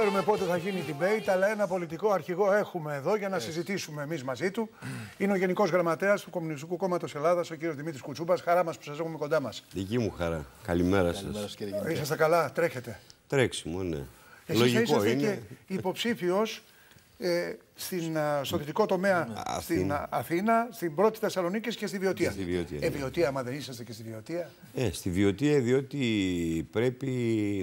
Ξέρουμε πότε θα γίνει η debate, αλλά ένα πολιτικό αρχηγό έχουμε εδώ για να συζητήσουμε εμείς μαζί του. Είναι ο Γενικός Γραμματέας του Κομμουνιστικού Κόμματος Ελλάδας, ο κύριος Δημήτρης Κουτσούμπας. Χαρά μας που σας έχουμε κοντά μας. Δική μου χαρά. Καλημέρα σας. Είσαστε καλά, τρέχετε. Τρέξιμο, ναι. Εσείς Λογικό είναι. και υποψήφιος ε, στην, στο δυτικό τομέα στην Αθήνα, στην πρώτη Θεσσαλονίκη και στη Βιωτία. Στη Βιωτία. Ναι. Ε, βιωτία, άμα δεν είσαστε και στη Βιωτία. Ε, στη Βιωτία, διότι πρέπει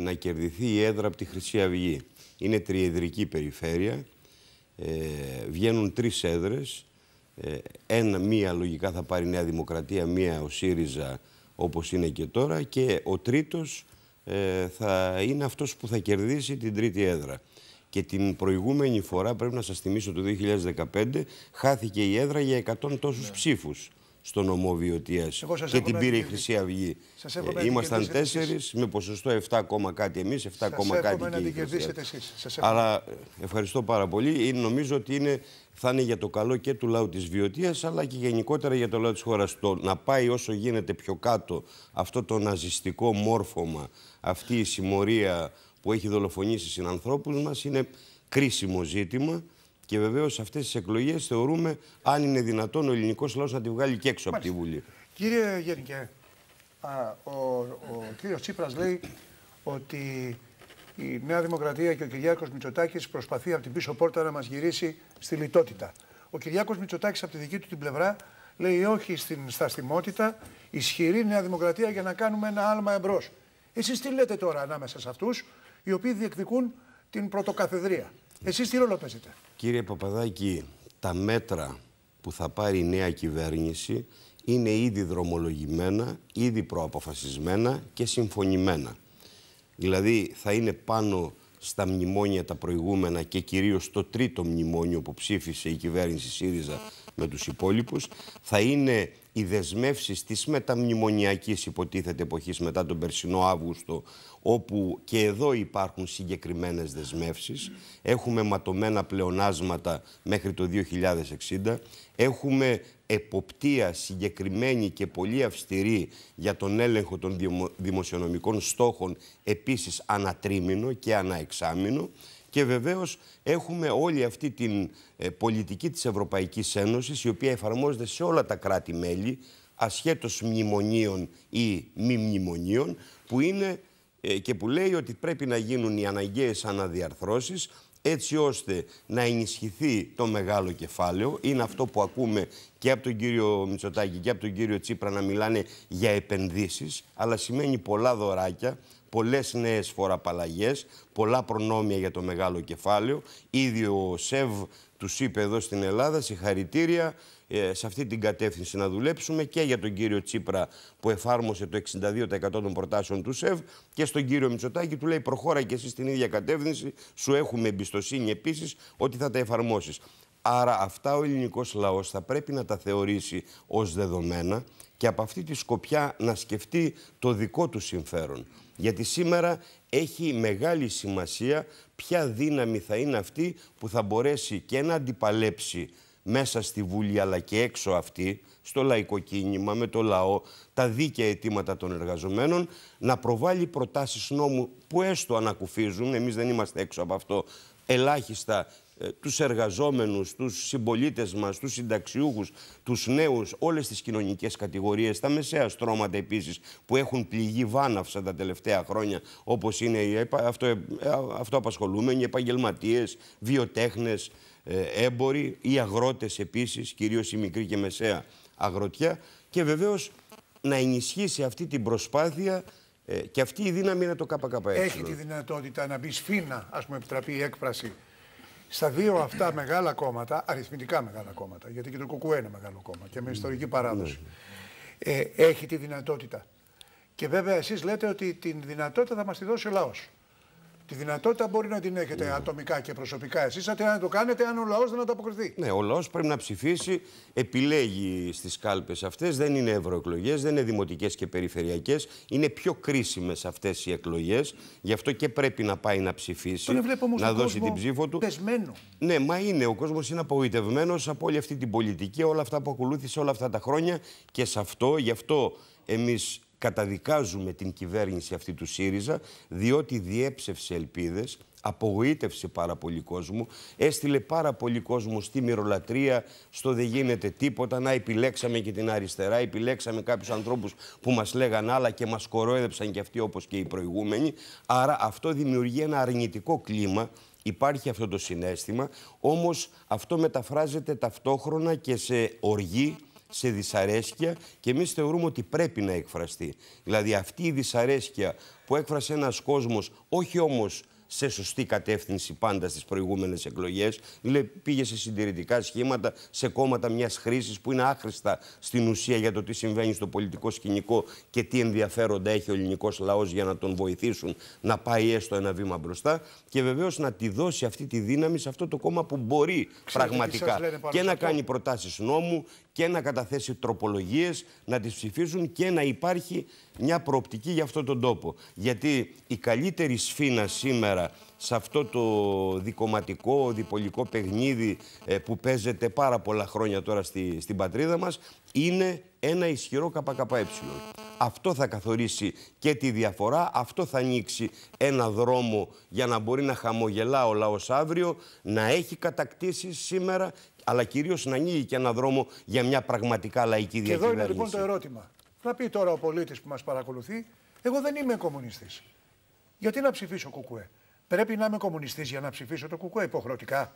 να κερδιθεί η έδρα από τη Χρυσή Αυγή. Είναι τριεδρική περιφέρεια, ε, βγαίνουν τρεις έδρες, ε, ένα, μία λογικά θα πάρει η Νέα Δημοκρατία, μία ο ΣΥΡΙΖΑ όπως είναι και τώρα και ο τρίτος ε, θα είναι αυτός που θα κερδίσει την τρίτη έδρα. Και την προηγούμενη φορά, πρέπει να σας θυμίσω, το 2015 χάθηκε η έδρα για 100 τόσους ναι στο νομό Βιωτία και την πήρε η Χρυσή Αυγή. Ήμασταν τέσσερις με ποσοστό 7, κάτι εμείς, 7, κάτι και η Αλλά ε, ευχαριστώ πάρα πολύ. Ε, νομίζω ότι είναι, θα είναι για το καλό και του λαού της Βιωτίας, αλλά και γενικότερα για το λαό της χώρας. Το να πάει όσο γίνεται πιο κάτω αυτό το ναζιστικό μόρφωμα, αυτή η συμμορία που έχει δολοφονήσει συνανθρώπους μας, είναι κρίσιμο ζήτημα. Και βεβαίως αυτές τις εκλογές θεωρούμε αν είναι δυνατόν ο ελληνικός λαός να τη βγάλει και έξω από τη Βουλή. Κύριε Γενικέ, α, ο, ο κύριος Τσίπρας λέει ότι η Νέα Δημοκρατία και ο Κυριάκος Μητσοτάκης προσπαθεί από την πίσω πόρτα να μας γυρίσει στη λιτότητα. Ο Κυριάκος Μητσοτάκης από τη δική του την πλευρά λέει όχι στην σταστημότητα ισχυρή Νέα Δημοκρατία για να κάνουμε ένα άλμα εμπρός. Εσείς τι λέτε τώρα ανάμεσα σε αυτούς οι οποίοι διεκδικούν την πρωτοκαθεδρία. Εσείς τι ρόλο παίζετε. Κύριε Παπαδάκη, τα μέτρα που θα πάρει η νέα κυβέρνηση είναι ήδη δρομολογημένα, ήδη προαποφασισμένα και συμφωνημένα. Δηλαδή θα είναι πάνω στα μνημόνια τα προηγούμενα και κυρίως το τρίτο μνημόνιο που ψήφισε η κυβέρνηση ΣΥΡΙΖΑ με τους υπόλοιπους, θα είναι οι δεσμεύσεις της μεταμνημονιακής υποτίθεται εποχής μετά τον περσινό Αύγουστο, όπου και εδώ υπάρχουν συγκεκριμένες δεσμεύσεις. Έχουμε ματωμένα πλεονάσματα μέχρι το 2060. Έχουμε εποπτεία συγκεκριμένη και πολύ αυστηρή για τον έλεγχο των δημοσιονομικών στόχων επίσης ανατρίμηνο και αναεξάμηνο. Και βεβαίως έχουμε όλη αυτή την ε, πολιτική της Ευρωπαϊκής Ένωσης η οποία εφαρμόζεται σε όλα τα κράτη-μέλη ασχέτως μνημονίων ή μη μνημονίων που είναι ε, και που λέει ότι πρέπει να γίνουν οι αναγκαίες αναδιαρθρώσεις έτσι ώστε να ενισχυθεί το μεγάλο κεφάλαιο. Είναι αυτό που ακούμε και από τον κύριο Μητσοτάκη και από τον κύριο Τσίπρα να μιλάνε για επενδύσεις, αλλά σημαίνει πολλά δωράκια, Πολλές νέες φοραπαλλαγές, πολλά προνόμια για το μεγάλο κεφάλαιο. Ήδη ο ΣΕΒ τους είπε εδώ στην Ελλάδα συγχαρητήρια ε, σε αυτή την κατεύθυνση να δουλέψουμε και για τον κύριο Τσίπρα που εφάρμοσε το 62% των προτάσεων του ΣΕΒ και στον κύριο Μητσοτάκη του λέει προχώρα και εσύ στην ίδια κατεύθυνση, σου έχουμε εμπιστοσύνη επίσης ότι θα τα εφαρμόσεις. Άρα αυτά ο ελληνικός λαός θα πρέπει να τα θεωρήσει ως δεδομένα και από αυτή τη σκοπιά να σκεφτεί το δικό του συμφέρον. Γιατί σήμερα έχει μεγάλη σημασία ποια δύναμη θα είναι αυτή που θα μπορέσει και να αντιπαλέψει μέσα στη Βουλή αλλά και έξω αυτή, στο λαϊκό κίνημα, με το λαό, τα δίκαια αιτήματα των εργαζομένων, να προβάλλει προτάσεις νόμου που έστω ανακουφίζουν, εμείς δεν είμαστε έξω από αυτό, ελάχιστα ε, τους εργαζόμενους, τους συμπολίτες μας, τους συνταξιούχους, τους νέους, όλες τις κοινωνικές κατηγορίες, τα μεσαία στρώματα επίσης που έχουν πληγεί βάναυσα τα τελευταία χρόνια όπως είναι οι αυτο, ε, αυτοαπασχολούμενοι, επαγγελματίες, βιοτέχνες, ε, έμποροι, οι αγρότες επίσης, κυρίως η μικρή και μεσαία αγροτιά και βεβαίως να ενισχύσει αυτή την προσπάθεια και αυτή η δύναμη είναι το ΚΚΕ. Έχει τη δυνατότητα να μπει σφίνα, ας πούμε, επιτραπεί η έκφραση, στα δύο αυτά μεγάλα κόμματα, αριθμητικά μεγάλα κόμματα, γιατί και το κοκού είναι μεγάλο κόμμα και με ιστορική ναι, παράδοση, ναι. ε, έχει τη δυνατότητα. Και βέβαια εσείς λέτε ότι την δυνατότητα θα μας τη δώσει ο λαός. Τη δυνατότητα μπορεί να την έχετε ναι. ατομικά και προσωπικά εσείς, αν το κάνετε αν ο λαός δεν ανταποκριθεί. Ναι, ο λαός πρέπει να ψηφίσει, επιλέγει στις κάλπες αυτές. Δεν είναι ευρωεκλογές, δεν είναι δημοτικές και περιφερειακές. Είναι πιο κρίσιμες αυτές οι εκλογές. Γι' αυτό και πρέπει να πάει να ψηφίσει, να δώσει την ψήφο του. Πεσμένο. Ναι, μα είναι. Ο κόσμος είναι απογοητευμένος από όλη αυτή την πολιτική, όλα αυτά που ακολούθησε όλα αυτά τα χρόνια και σε αυτό, γι' αυτό εμείς καταδικάζουμε την κυβέρνηση αυτή του ΣΥΡΙΖΑ, διότι διέψευσε ελπίδες, απογοήτευσε πάρα πολύ κόσμο, έστειλε πάρα πολύ κόσμο στη μυρολατρεία, στο δεν γίνεται τίποτα, να επιλέξαμε και την αριστερά, επιλέξαμε κάποιους ανθρώπους που μας λέγαν άλλα και μας κορόιδεψαν και αυτοί όπως και οι προηγούμενοι. Άρα αυτό δημιουργεί ένα αρνητικό κλίμα Υπάρχει αυτό το συνέστημα, όμως αυτό μεταφράζεται ταυτόχρονα και σε οργή, σε δυσαρέσκεια και εμείς θεωρούμε ότι πρέπει να εκφραστεί. Δηλαδή αυτή η δυσαρέσκεια που έκφρασε ένας κόσμος, όχι όμως σε σωστή κατεύθυνση πάντα στις προηγούμενες εκλογές. Πήγε σε συντηρητικά σχήματα, σε κόμματα μιας χρήσης που είναι άχρηστα στην ουσία για το τι συμβαίνει στο πολιτικό σκηνικό και τι ενδιαφέροντα έχει ο ελληνικός λαός για να τον βοηθήσουν να πάει έστω ένα βήμα μπροστά και βεβαίως να τη δώσει αυτή τη δύναμη σε αυτό το κόμμα που μπορεί πραγματικά και να κάνει προτάσεις νόμου και να καταθέσει τροπολογίες, να τις ψηφίσουν και να υπάρχει μια προοπτική για αυτόν τον τόπο. Γιατί η καλύτερη σφήνα σήμερα σε αυτό το δικοματικό, διπολικό παιχνίδι ε, που παίζεται πάρα πολλά χρόνια τώρα στη, στην πατρίδα μας, είναι ένα ισχυρό ΚΚΕ. Αυτό θα καθορίσει και τη διαφορά, αυτό θα ανοίξει ένα δρόμο για να μπορεί να χαμογελά ο λαός αύριο, να έχει κατακτήσεις σήμερα αλλά κυρίως να ανοίγει και ένα δρόμο για μια πραγματικά λαϊκή διακυβέρνηση. Και εδώ είναι λοιπόν το ερώτημα. Θα πει τώρα ο πολίτης που μας παρακολουθεί, εγώ δεν είμαι κομμουνιστής. Γιατί να ψηφίσω κουκουέ. Πρέπει να είμαι κομμουνιστής για να ψηφίσω το κουκουέ υποχρεωτικά.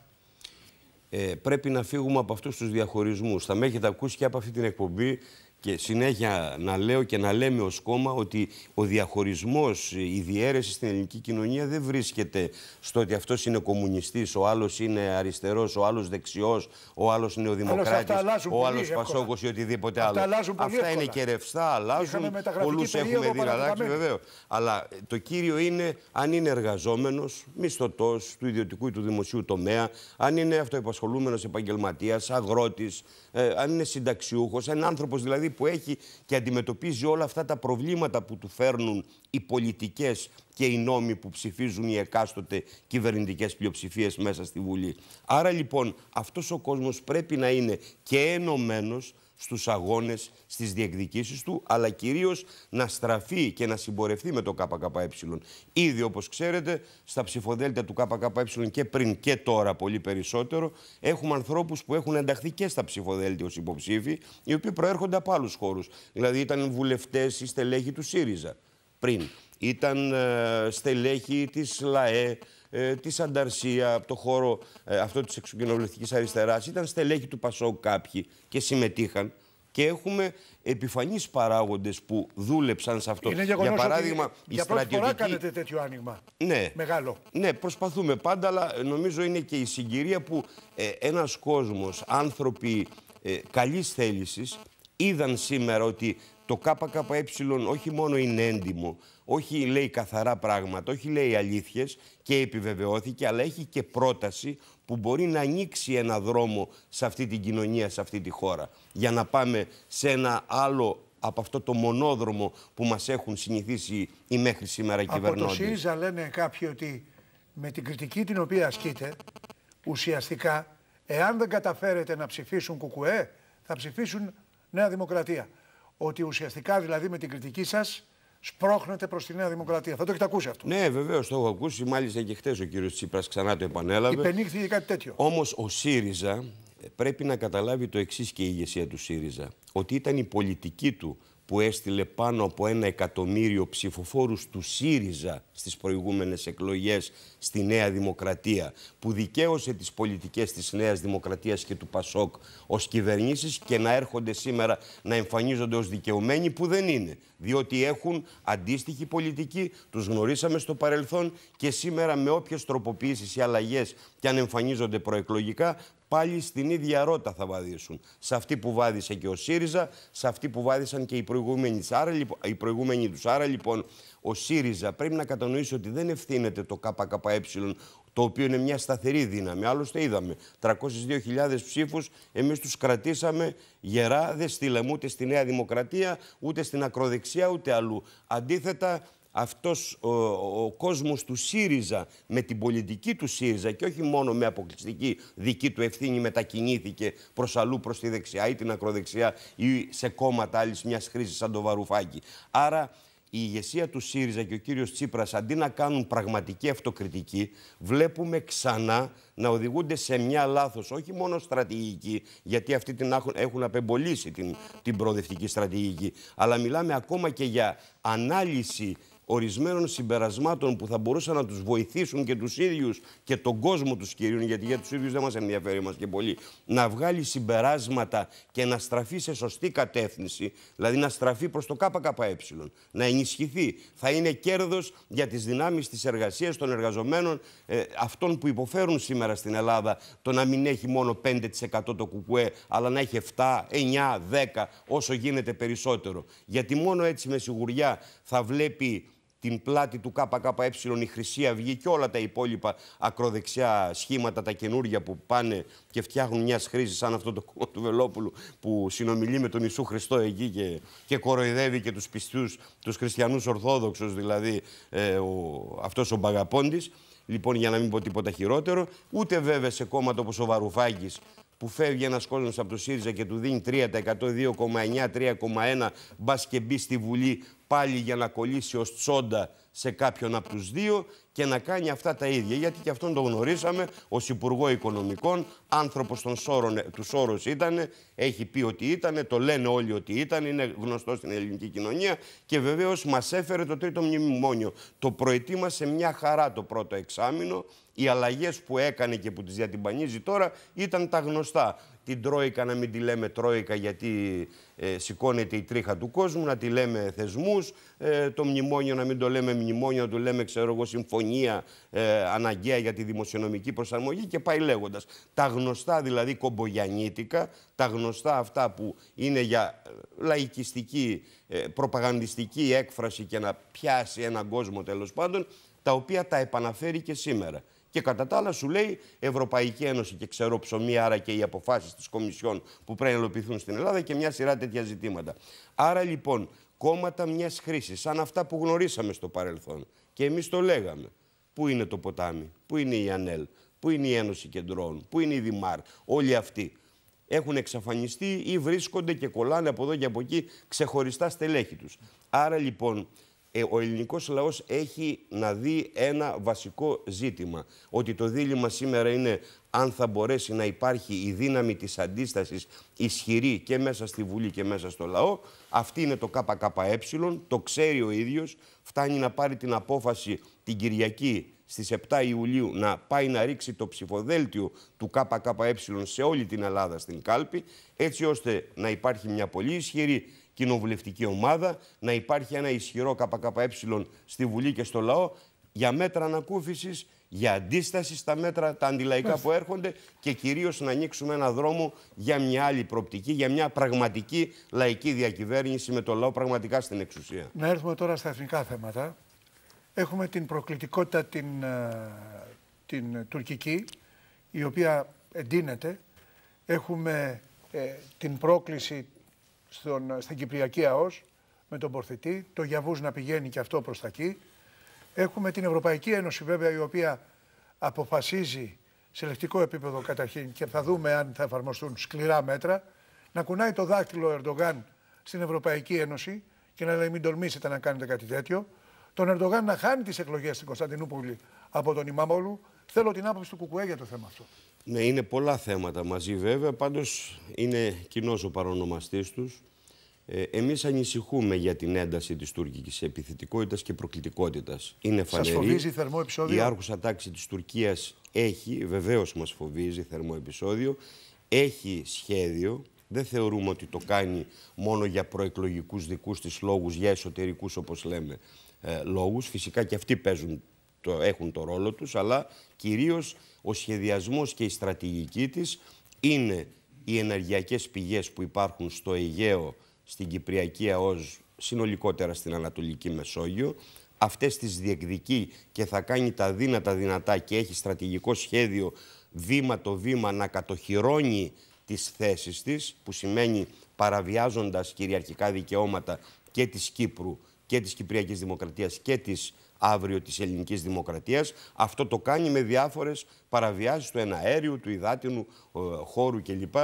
Ε, πρέπει να φύγουμε από αυτούς τους διαχωρισμούς. Θα με έχετε ακούσει και από αυτή την εκπομπή και συνέχεια να λέω και να λέμε ως κόμμα ότι ο διαχωρισμός, η διαίρεση στην ελληνική κοινωνία δεν βρίσκεται στο ότι αυτός είναι κομμουνιστής, ο άλλος είναι αριστερός, ο άλλος δεξιός, ο άλλος νεοδημοκράτης, ο άλλος πασόγος ή οτιδήποτε άλλο. Αυτά, αυτά είναι και ρευστά, αλλάζουν, πολλούς έχουμε δει βεβαίως. Αλλά το κύριο είναι αν είναι εργαζόμενος, μισθωτός του ιδιωτικού ή του δημοσίου τομέα, αν είναι αυτοεπασχολούμενος επαγγελματίας, αγρότης, ε, αν είναι συνταξιούχος, αν άνθρωπος δηλαδή που έχει και αντιμετωπίζει όλα αυτά τα προβλήματα που του φέρνουν οι πολιτικές και οι νόμοι που ψηφίζουν οι εκάστοτε κυβερνητικές πλειοψηφίες μέσα στη Βουλή. Άρα λοιπόν αυτός ο κόσμος πρέπει να είναι και ενωμένος στους αγώνες, στις διεκδικήσεις του, αλλά κυρίως να στραφεί και να συμπορευτεί με το ΚΚΕ. Ήδη όπως ξέρετε στα ψηφοδέλτια του ΚΚΕ και πριν και τώρα πολύ περισσότερο έχουμε ανθρώπους που έχουν ενταχθεί και στα ψηφοδέλτια ως υποψήφοι, οι οποίοι προέρχονται από άλλους χώρους. Δηλαδή ήταν βουλευτές ή στελέχοι του ΣΥΡΙΖΑ πριν ήταν ε, στελέχη της ΛΑΕ, ε, της Ανταρσία, από το χώρο ε, αυτό της εξοκοινοβουλευτικής αριστεράς. ήταν στελέχη του Πασόκ κάποιοι και συμμετείχαν. Και έχουμε επιφανείς παράγοντες που δούλεψαν σε αυτό. Είναι για παράδειγμα, ότι η για πρώτη φορά κάνετε τέτοιο άνοιγμα. Ναι. Μεγάλο. Ναι, προσπαθούμε πάντα, αλλά νομίζω είναι και η συγκυρία που ε, ένας κόσμος, άνθρωποι ε, καλής θέλησης, είδαν σήμερα ότι το ΚΚΕ όχι μόνο είναι έντιμο, όχι λέει καθαρά πράγματα, όχι λέει αλήθειες και επιβεβαιώθηκε, αλλά έχει και πρόταση που μπορεί να ανοίξει ένα δρόμο σε αυτή την κοινωνία, σε αυτή τη χώρα. Για να πάμε σε ένα άλλο από αυτό το μονόδρομο που μας έχουν συνηθίσει οι μέχρι σήμερα κυβερνώντες. Από το ΣΥΡΙΖΑ λένε κάποιοι ότι με την κριτική την οποία ασκείται, ουσιαστικά, εάν δεν καταφέρετε να ψηφίσουν κουκουέ, θα ψηφίσουν Νέα Δημοκρατία ότι ουσιαστικά δηλαδή με την κριτική σας σπρώχνετε προς τη Νέα Δημοκρατία. Θα το έχετε ακούσει αυτό. Ναι, βεβαίως το έχω ακούσει. Μάλιστα και χθε ο κύριος Τσίπρας ξανά το επανέλαβε. Υπενήχθηκε κάτι τέτοιο. Όμως ο ΣΥΡΙΖΑ πρέπει να καταλάβει το εξής και η ηγεσία του ΣΥΡΙΖΑ. Ότι ήταν η πολιτική του που έστειλε πάνω από ένα εκατομμύριο ψηφοφόρους του ΣΥΡΙΖΑ στις προηγούμενες εκλογές στη Νέα Δημοκρατία, που δικαίωσε τις πολιτικές της Νέας Δημοκρατίας και του ΠΑΣΟΚ ως κυβερνήσεις και να έρχονται σήμερα να εμφανίζονται ως δικαιωμένοι που δεν είναι, διότι έχουν αντίστοιχη πολιτική, τους γνωρίσαμε στο παρελθόν και σήμερα με όποιες τροποποιήσεις ή αλλαγές και αν εμφανίζονται προεκλογικά πάλι στην ίδια ρότα θα βαδίσουν. Σε αυτή που βάδισε και ο ΣΥΡΙΖΑ, σε αυτή που βάδισαν και οι προηγούμενοι, άρα, λοιπόν, οι προηγούμενοι τους. Άρα λοιπόν ο ΣΥΡΙΖΑ πρέπει να κατανοήσει ότι δεν ευθύνεται το ΚΚΕ το οποίο είναι μια σταθερή δύναμη. Άλλωστε είδαμε 302.000 ψήφους, εμείς τους κρατήσαμε γερά, δεν στείλαμε ούτε στη Νέα Δημοκρατία, ούτε στην ακροδεξιά, ούτε αλλού. Αντίθετα, αυτός ο, ο, κόσμος του ΣΥΡΙΖΑ με την πολιτική του ΣΥΡΙΖΑ και όχι μόνο με αποκλειστική δική του ευθύνη μετακινήθηκε προς αλλού προς τη δεξιά ή την ακροδεξιά ή σε κόμματα άλλης μιας χρήσης σαν το βαρουφάκι Άρα η ηγεσία του ΣΥΡΙΖΑ και ο κύριος Τσίπρας αντί να κάνουν πραγματική αυτοκριτική βλέπουμε ξανά να οδηγούνται σε μια λάθος όχι μόνο στρατηγική γιατί αυτοί την έχουν, έχουν απεμπολίσει την, την προοδευτική στρατηγική αλλά μιλάμε ακόμα και για ανάλυση ορισμένων συμπερασμάτων που θα μπορούσαν να τους βοηθήσουν και τους ίδιους και τον κόσμο τους κυρίων, γιατί για τους ίδιους δεν μας ενδιαφέρει μας και πολύ, να βγάλει συμπεράσματα και να στραφεί σε σωστή κατεύθυνση, δηλαδή να στραφεί προς το ΚΚΕ, να ενισχυθεί. Θα είναι κέρδος για τις δυνάμεις της εργασίας των εργαζομένων, ε, αυτών που υποφέρουν σήμερα στην Ελλάδα, το να μην έχει μόνο 5% το κουκουέ, αλλά να έχει 7, 9, 10, όσο γίνεται περισσότερο. Γιατί μόνο έτσι με σιγουριά θα βλέπει την πλάτη του ΚΚΕ, η Χρυσή Αυγή και όλα τα υπόλοιπα ακροδεξιά σχήματα, τα καινούργια που πάνε και φτιάχνουν μια χρήση, σαν αυτό το κόμμα του Βελόπουλου που συνομιλεί με τον Ιησού Χριστό εκεί και, και κοροϊδεύει και τους πιστούς, τους χριστιανούς Ορθόδοξους, δηλαδή ε, ο, αυτός ο Μπαγαπώντη. Λοιπόν, για να μην πω τίποτα χειρότερο, ούτε βέβαια σε κόμματα όπως ο Βαρουφάκης που φεύγει ένας κόσμος από το ΣΥΡΙΖΑ και του δίνει 3%, 2,9, 3,1 μπας και μπει στη Βουλή πάλι για να κολλήσει ως τσόντα σε κάποιον από τους δύο και να κάνει αυτά τα ίδια. Γιατί και αυτόν τον γνωρίσαμε ως Υπουργό Οικονομικών, άνθρωπος των σώρων, τους Σόρος ήταν, έχει πει ότι ήταν, το λένε όλοι ότι ήταν, είναι γνωστό στην ελληνική κοινωνία και βεβαίως μας έφερε το τρίτο μνημόνιο. Το προετοίμασε μια χαρά το πρώτο εξάμεινο, οι αλλαγές που έκανε και που τις διατυμπανίζει τώρα ήταν τα γνωστά. Την Τρόικα να μην τη λέμε Τρόικα γιατί ε, σηκώνεται η τρίχα του κόσμου, να τη λέμε θεσμούς. Ε, το μνημόνιο να μην το λέμε μνημόνιο, να το λέμε ξέρω εγώ συμφωνία ε, αναγκαία για τη δημοσιονομική προσαρμογή και πάει λέγοντας. Τα γνωστά δηλαδή κομπογιανίτικα, τα γνωστά αυτά που είναι για ε, λαϊκιστική, ε, προπαγανδιστική έκφραση και να πιάσει έναν κόσμο τέλος πάντων, τα οποία τα επαναφέρει και σήμερα. Και κατά τα άλλα σου λέει Ευρωπαϊκή Ένωση και ξέρω ψωμί, άρα και οι αποφάσεις της Κομισιόν που πρέπει να υλοποιηθούν στην Ελλάδα και μια σειρά τέτοια ζητήματα. Άρα λοιπόν, κόμματα μιας χρήσης, σαν αυτά που γνωρίσαμε στο παρελθόν και εμείς το λέγαμε. Πού είναι το ποτάμι, πού είναι η Ανέλ, πού είναι η Ένωση Κεντρών, πού είναι η Δημάρ, όλοι αυτοί έχουν εξαφανιστεί ή βρίσκονται και κολλάνε από εδώ και από εκεί ξεχωριστά στελέχη τους. Άρα λοιπόν ε, ο ελληνικός λαός έχει να δει ένα βασικό ζήτημα. Ότι το δίλημα σήμερα είναι αν θα μπορέσει να υπάρχει η δύναμη της αντίστασης ισχυρή και μέσα στη Βουλή και μέσα στο λαό. Αυτή είναι το ΚΚΕ, το ξέρει ο ίδιος, φτάνει να πάρει την απόφαση την Κυριακή στις 7 Ιουλίου να πάει να ρίξει το ψηφοδέλτιο του ΚΚΕ σε όλη την Ελλάδα στην κάλπη, έτσι ώστε να υπάρχει μια πολύ ισχυρή κοινοβουλευτική ομάδα, να υπάρχει ένα ισχυρό ΚΚΕ στη Βουλή και στο λαό για μέτρα ανακούφισης, για αντίσταση στα μέτρα τα αντιλαϊκά που έρχονται και κυρίως να ανοίξουμε ένα δρόμο για μια άλλη προπτική, για μια πραγματική λαϊκή διακυβέρνηση με το λαό πραγματικά στην εξουσία. Να έρθουμε τώρα στα εθνικά θέματα. Έχουμε την προκλητικότητα την, ε, την τουρκική, η οποία εντείνεται. Έχουμε ε, την πρόκληση στον, στην Κυπριακή ΑΟΣ με τον Πορθητή, το Γιαβούς να πηγαίνει και αυτό προς τα εκεί. Έχουμε την Ευρωπαϊκή Ένωση βέβαια η οποία αποφασίζει σε λεκτικό επίπεδο καταρχήν και θα δούμε αν θα εφαρμοστούν σκληρά μέτρα, να κουνάει το δάκτυλο Ερντογάν στην Ευρωπαϊκή Ένωση και να λέει μην τολμήσετε να κάνετε κάτι τέτοιο. Τον Ερντογάν να χάνει τις εκλογές στην Κωνσταντινούπολη από τον Ιμάμολου. Θέλω την άποψη του Κουκουέ για το θέμα αυτό. Ναι, είναι πολλά θέματα μαζί βέβαια, πάντως είναι κοινός ο παρονομαστής τους. Ε, εμείς ανησυχούμε για την ένταση της τουρκικής επιθετικότητας και προκλητικότητας. Είναι φανερή. Σας φοβίζει θερμό επεισόδιο. Η άρχουσα τάξη της Τουρκίας έχει, βεβαίως μας φοβίζει θερμό επεισόδιο, έχει σχέδιο, δεν θεωρούμε ότι το κάνει μόνο για προεκλογικούς δικούς της λόγους, για εσωτερικούς όπως λέμε ε, λόγους. Φυσικά και αυτοί παίζουν, το, έχουν το ρόλο τους, αλλά κυρίως ο σχεδιασμός και η στρατηγική της είναι οι ενεργειακές πηγές που υπάρχουν στο Αιγαίο, στην Κυπριακή ΑΟΣ, συνολικότερα στην Ανατολική Μεσόγειο. Αυτές τις διεκδικεί και θα κάνει τα δύνατα δυνατά και έχει στρατηγικό σχέδιο βήμα το βήμα να κατοχυρώνει τις θέσεις της, που σημαίνει παραβιάζοντας κυριαρχικά δικαιώματα και της Κύπρου και της Κυπριακής Δημοκρατίας και της αύριο της ελληνικής δημοκρατίας. Αυτό το κάνει με διάφορες παραβιάσεις του εναέριου, του υδάτινου ε, χώρου κλπ.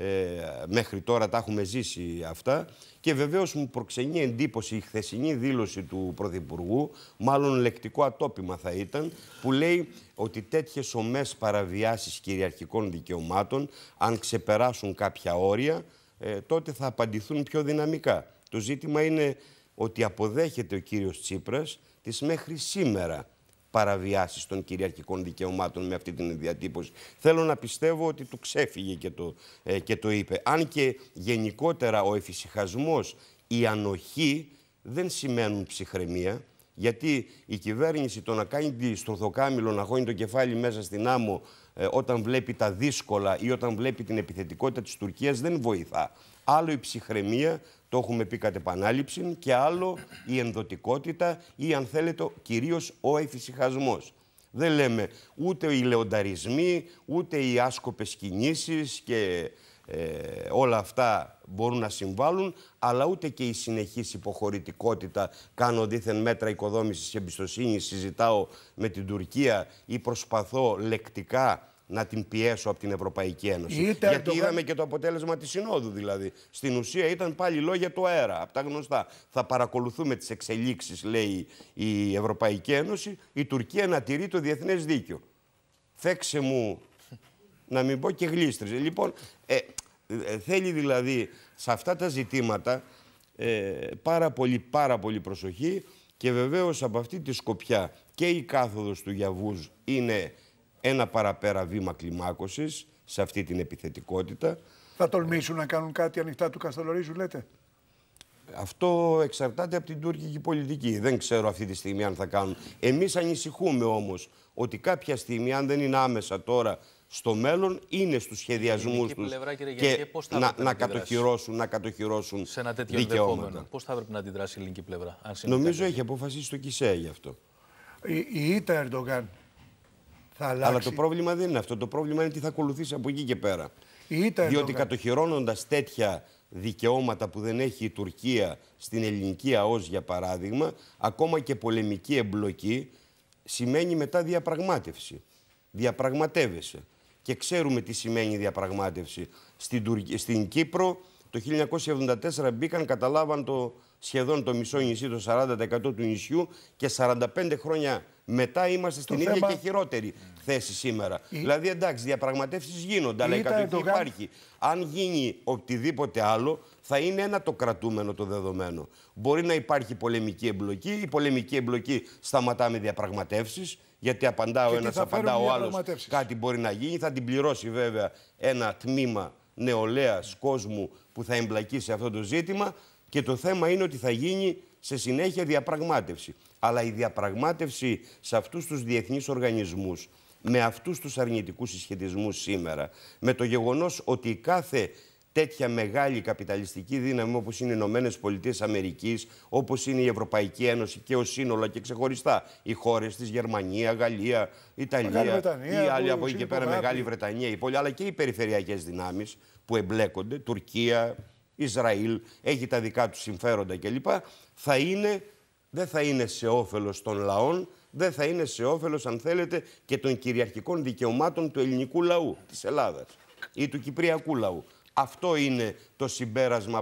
Ε, μέχρι τώρα τα έχουμε ζήσει αυτά και βεβαίως μου προξενεί εντύπωση η χθεσινή δήλωση του Πρωθυπουργού μάλλον λεκτικό ατόπιμα θα ήταν που λέει ότι τέτοιες ομές παραβιάσεις κυριαρχικών δικαιωμάτων αν ξεπεράσουν κάποια όρια ε, τότε θα απαντηθούν πιο δυναμικά. Το ζήτημα είναι ότι αποδέχεται ο κύριος Τσίπρας τις μέχρι σήμερα παραβιάσεις των κυριαρχικών δικαιωμάτων με αυτή την διατύπωση. Θέλω να πιστεύω ότι του ξέφυγε και το, ε, το είπε. Αν και γενικότερα ο εφησυχασμός, η ανοχή δεν σημαίνουν ψυχραιμία, γιατί η κυβέρνηση το να κάνει τη στροθοκάμιλο να χώνει το κεφάλι μέσα στην άμμο, ε, όταν βλέπει τα δύσκολα ή όταν βλέπει την επιθετικότητα της Τουρκίας δεν βοηθά. Άλλο η ψυχραιμία, το έχουμε πει κατ' επανάληψη, και άλλο η ενδοτικότητα ή αν θέλετε κυρίως ο εφησυχασμός. Δεν λέμε ούτε οι λεονταρισμοί, ούτε οι άσκοπες κινήσεις και ε, όλα αυτά μπορούν να συμβάλλουν, αλλά ούτε και η συνεχής υποχωρητικότητα, κάνω δίθεν μέτρα οικοδόμησης εμπιστοσύνης, συζητάω με την Τουρκία ή προσπαθώ λεκτικά να την πιέσω από την Ευρωπαϊκή Ένωση. Γιατί είδαμε και το αποτέλεσμα της Συνόδου δηλαδή. Στην ουσία ήταν πάλι λόγια του αέρα, από τα γνωστά. Θα παρακολουθούμε τις εξελίξεις, λέει η Ευρωπαϊκή Ένωση, η Τουρκία να τηρεί το διεθνές δίκαιο. Φέξε μου να μην πω και γλίστριζε. Λοιπόν, ε, ε, θέλει δηλαδή σε αυτά τα ζητήματα ε, πάρα πολύ πάρα πολύ προσοχή και βεβαίως από αυτή τη σκοπιά και η κάθοδος του Γιαβούζ είναι ένα παραπέρα βήμα κλιμάκωσης σε αυτή την επιθετικότητα. Θα τολμήσουν να κάνουν κάτι ανοιχτά του Καστολορίζου, λέτε. Αυτό εξαρτάται από την τουρκική πολιτική. Δεν ξέρω αυτή τη στιγμή αν θα κάνουν. Εμείς ανησυχούμε όμως, ότι κάποια στιγμή, αν δεν είναι άμεσα τώρα στο μέλλον, είναι στους σχεδιασμούς τους και να, να, κατοχυρώσουν, να κατοχυρώσουν Σε ένα τέτοιο δικαιώματα. Πώς θα έπρεπε να αντιδράσει η ελληνική πλευρά. Αν Νομίζω έχει αποφασίσει το ΚΙΣΕ γι' αυτό. Η, η ΙΤΑ Ερντογάν αλλά το πρόβλημα δεν είναι αυτό. Το πρόβλημα είναι τι θα ακολουθήσει από εκεί και πέρα. Ήταν Διότι κατοχυρώνοντας τέτοια δικαιώματα που δεν έχει η Τουρκία στην ελληνική ΑΟΣ, για παράδειγμα, ακόμα και πολεμική εμπλοκή, σημαίνει μετά διαπραγμάτευση. Διαπραγματεύεσαι. Και ξέρουμε τι σημαίνει διαπραγμάτευση. Στην, Τουρ... στην Κύπρο το 1974 μπήκαν, καταλάβαν το σχεδόν το μισό νησί, το 40% του νησιού και 45 χρόνια μετά είμαστε στην ίδια και χειρότερη θέση σήμερα. Η... Δηλαδή, εντάξει, διαπραγματεύσεις γίνονται, αλλά η κατοχή υπάρχει. Αν γίνει οτιδήποτε άλλο, θα είναι ένα το κρατούμενο το δεδομένο. Μπορεί να υπάρχει πολεμική εμπλοκή. Η πολεμική εμπλοκή σταματά με διαπραγματεύσεις. Γιατί απαντά ο ένα, απαντά ο άλλο. Κάτι μπορεί να γίνει. Θα την πληρώσει βέβαια ένα τμήμα νεολαίας κόσμου που θα εμπλακεί σε αυτό το ζήτημα. Και το θέμα είναι ότι θα γίνει σε συνέχεια διαπραγμάτευση αλλά η διαπραγμάτευση σε αυτούς τους διεθνείς οργανισμούς, με αυτούς τους αρνητικούς συσχετισμούς σήμερα, με το γεγονός ότι η κάθε τέτοια μεγάλη καπιταλιστική δύναμη όπως είναι οι Ηνωμένες Πολιτείες Αμερικής, όπως είναι η Ευρωπαϊκή Ένωση και ο Σύνολο και ξεχωριστά οι χώρες της Γερμανία, Γαλλία, Ιταλία Βρετανία, ή άλλοι από εκεί και η πόλη, βρετανια η πολη αλλα και οι περιφερειακές δυνάμεις που εμπλέκονται, Τουρκία, Ισραήλ, έχει τα δικά τους συμφέροντα κλπ. Θα είναι δεν θα είναι σε όφελος των λαών, δεν θα είναι σε όφελος, αν θέλετε, και των κυριαρχικών δικαιωμάτων του ελληνικού λαού, της Ελλάδας ή του κυπριακού λαού. Αυτό είναι το συμπέρασμα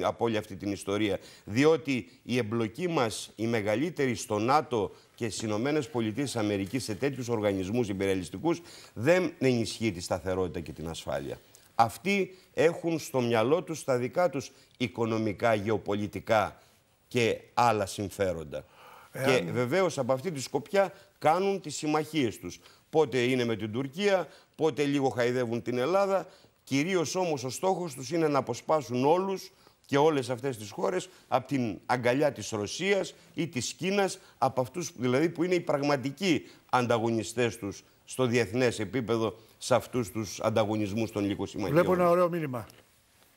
από όλη αυτή την ιστορία. Διότι η εμπλοκή μας, η μεγαλύτερη στο ΝΑΤΟ και στις ΗΠΑ σε τέτοιους οργανισμούς υπερελιστικού δεν ενισχύει τη σταθερότητα και την ασφάλεια. Αυτοί έχουν στο μυαλό τους τα δικά τους οικονομικά, γεωπολιτικά και άλλα συμφέροντα. και βεβαίως από αυτή τη σκοπιά κάνουν τις συμμαχίες τους. Πότε είναι με την Τουρκία, πότε λίγο χαϊδεύουν την Ελλάδα. Κυρίως όμως ο στόχος τους είναι να αποσπάσουν όλους και όλες αυτές τις χώρες από την αγκαλιά της Ρωσίας ή της Κίνας, από αυτούς δηλαδή που είναι οι πραγματικοί ανταγωνιστές τους στο διεθνές επίπεδο σε αυτούς τους ανταγωνισμούς των λίγων συμμαχιών. Βλέπω ένα ωραίο μήνυμα.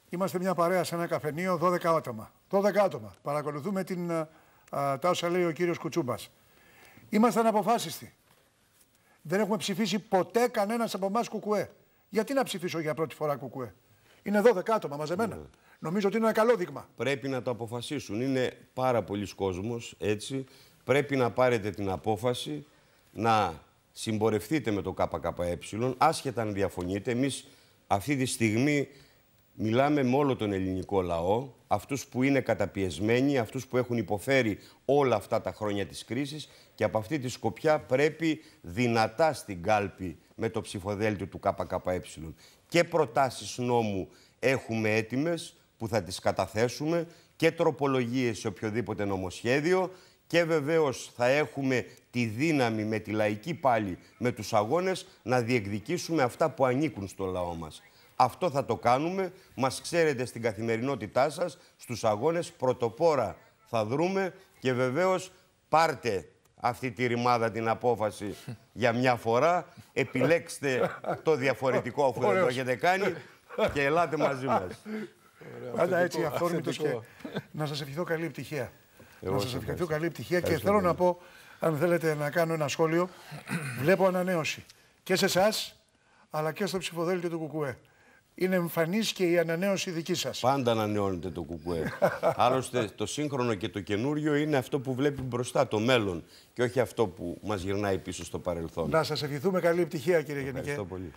Είμαστε μια παρέα σε ένα καφενείο, 12 άτομα. 12 άτομα. Παρακολουθούμε την, ε, α, τα όσα λέει ο κύριος Κουτσούμπας. Είμαστε αναποφάσιστοι. Δεν έχουμε ψηφίσει ποτέ κανένας από εμάς κουκουέ. Γιατί να ψηφίσω για πρώτη φορά κουκουέ. Είναι 12 άτομα μαζεμένα. Ναι. Νομίζω ότι είναι ένα καλό δείγμα. Πρέπει να το αποφασίσουν. Είναι πάρα πολλοί κόσμος, έτσι. Πρέπει να πάρετε την απόφαση να συμπορευτείτε με το ΚΚΕ, άσχετα αν διαφωνείτε. Εμείς αυτή τη στιγμή Μιλάμε με όλο τον ελληνικό λαό, αυτούς που είναι καταπιεσμένοι, αυτούς που έχουν υποφέρει όλα αυτά τα χρόνια της κρίσης και από αυτή τη σκοπιά πρέπει δυνατά στην κάλπη με το ψηφοδέλτιο του ΚΚΕ. Και προτάσεις νόμου έχουμε έτοιμες που θα τις καταθέσουμε και τροπολογίες σε οποιοδήποτε νομοσχέδιο και βεβαίως θα έχουμε τη δύναμη με τη λαϊκή πάλι με τους αγώνες να διεκδικήσουμε αυτά που ανήκουν στο λαό μας. Αυτό θα το κάνουμε. Μας ξέρετε στην καθημερινότητά σας, στους αγώνες πρωτοπόρα θα δρούμε και βεβαίως πάρτε αυτή τη ρημάδα την απόφαση για μια φορά. Επιλέξτε το διαφορετικό αφού δεν το έχετε κάνει και ελάτε μαζί μας. Πάντα έτσι αυθόρμητος και να σας ευχηθώ καλή επιτυχία. να σας ευχηθώ καλή επιτυχία και θέλω να πω, αν θέλετε να κάνω ένα σχόλιο, βλέπω ανανέωση και σε εσάς, αλλά και στο ψηφοδέλτιο του ΚΚΕ είναι εμφανής και η ανανέωση δικής σας. Πάντα ανανεώνεται το κουκουέ. Άλλωστε, το σύγχρονο και το καινούριο είναι αυτό που βλέπει μπροστά, το μέλλον, και όχι αυτό που μας γυρνάει πίσω στο παρελθόν. Να σας ευχηθούμε καλή επιτυχία, κύριε Γενικέ. Ευχαριστώ πολύ.